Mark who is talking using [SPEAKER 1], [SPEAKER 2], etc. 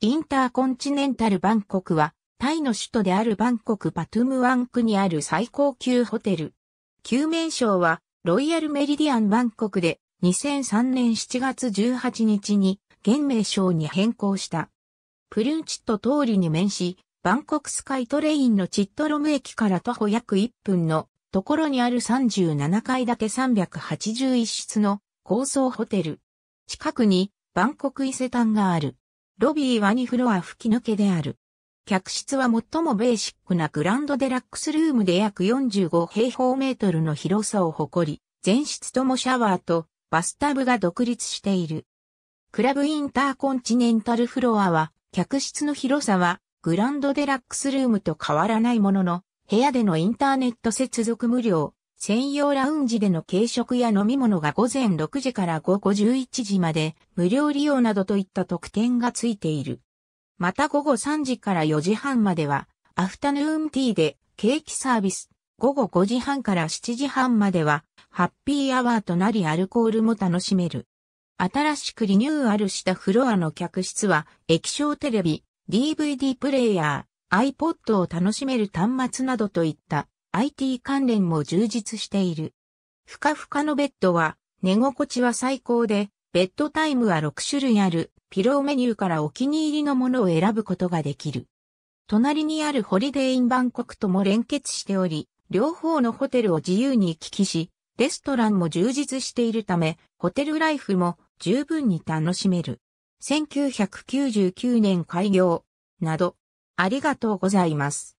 [SPEAKER 1] インターコンチネンタルバンコクは、タイの首都であるバンコクパトゥムワン区にある最高級ホテル。旧名称は、ロイヤルメリディアンバンコクで、2003年7月18日に、現名称に変更した。プルンチット通りに面し、バンコクスカイトレインのチットロム駅から徒歩約1分のところにある37階建て381室の高層ホテル。近くにバンコク伊勢丹がある。ロビーは2フロア吹き抜けである。客室は最もベーシックなグランドデラックスルームで約45平方メートルの広さを誇り、全室ともシャワーとバスタブが独立している。クラブインターコンチネンタルフロアは、客室の広さはグランドデラックスルームと変わらないものの、部屋でのインターネット接続無料、専用ラウンジでの軽食や飲み物が午前6時から午後11時まで無料利用などといった特典がついている。また午後3時から4時半まではアフタヌーンティーでケーキサービス、午後5時半から7時半まではハッピーアワーとなりアルコールも楽しめる。新しくリニューアルしたフロアの客室は液晶テレビ、DVD プレイヤー、iPod を楽しめる端末などといった IT 関連も充実している。ふかふかのベッドは、寝心地は最高で、ベッドタイムは6種類ある、ピローメニューからお気に入りのものを選ぶことができる。隣にあるホリデーインバンコクとも連結しており、両方のホテルを自由に行き来し、レストランも充実しているため、ホテルライフも十分に楽しめる。1999年開業、など、ありがとうございます。